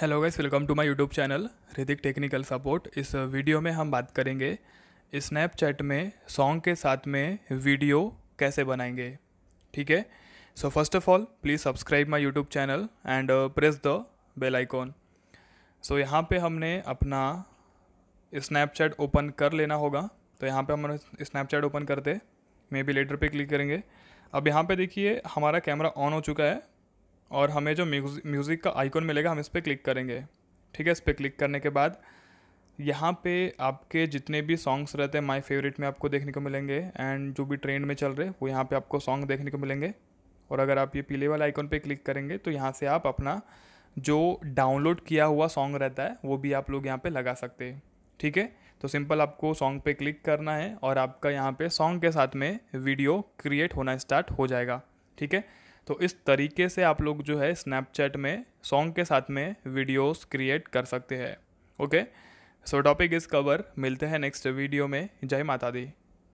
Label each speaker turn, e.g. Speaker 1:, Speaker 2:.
Speaker 1: hello guys welcome to my YouTube channel Hrithik technical support इस video में हम बात करेंगे स्नैपचैट में सॉन्ग के साथ में वीडियो कैसे बनाएंगे ठीक है so first of all please subscribe my YouTube channel and press the bell icon so यहाँ पे हमने अपना स्नैपचैट ओपन कर लेना होगा तो यहाँ पर हम स्नैपचैट ओपन करते मे बी लेटर पर क्लिक करेंगे अब यहाँ पर देखिए हमारा कैमरा ऑन हो चुका है और हमें जो म्यूज़िक का आइकॉन मिलेगा हम इस पर क्लिक करेंगे ठीक है इस पर क्लिक करने के बाद यहाँ पे आपके जितने भी सॉन्ग्स रहते हैं माय फेवरेट में आपको देखने को मिलेंगे एंड जो भी ट्रेंड में चल रहे वो यहाँ पे आपको सॉन्ग देखने को मिलेंगे और अगर आप ये पीले वाले आइकॉन पे क्लिक करेंगे तो यहाँ से आप अपना जो डाउनलोड किया हुआ सॉन्ग रहता है वो भी आप लोग यहाँ पर लगा सकते हैं ठीक है तो सिंपल आपको सॉन्ग पे क्लिक करना है और आपका यहाँ पे सॉन्ग के साथ में वीडियो क्रिएट होना स्टार्ट हो जाएगा ठीक है तो इस तरीके से आप लोग जो है स्नैपचैट में सॉन्ग के साथ में वीडियोस क्रिएट कर सकते हैं okay so topic is cover मिलते हैं नेक्स्ट वीडियो में जय माता दी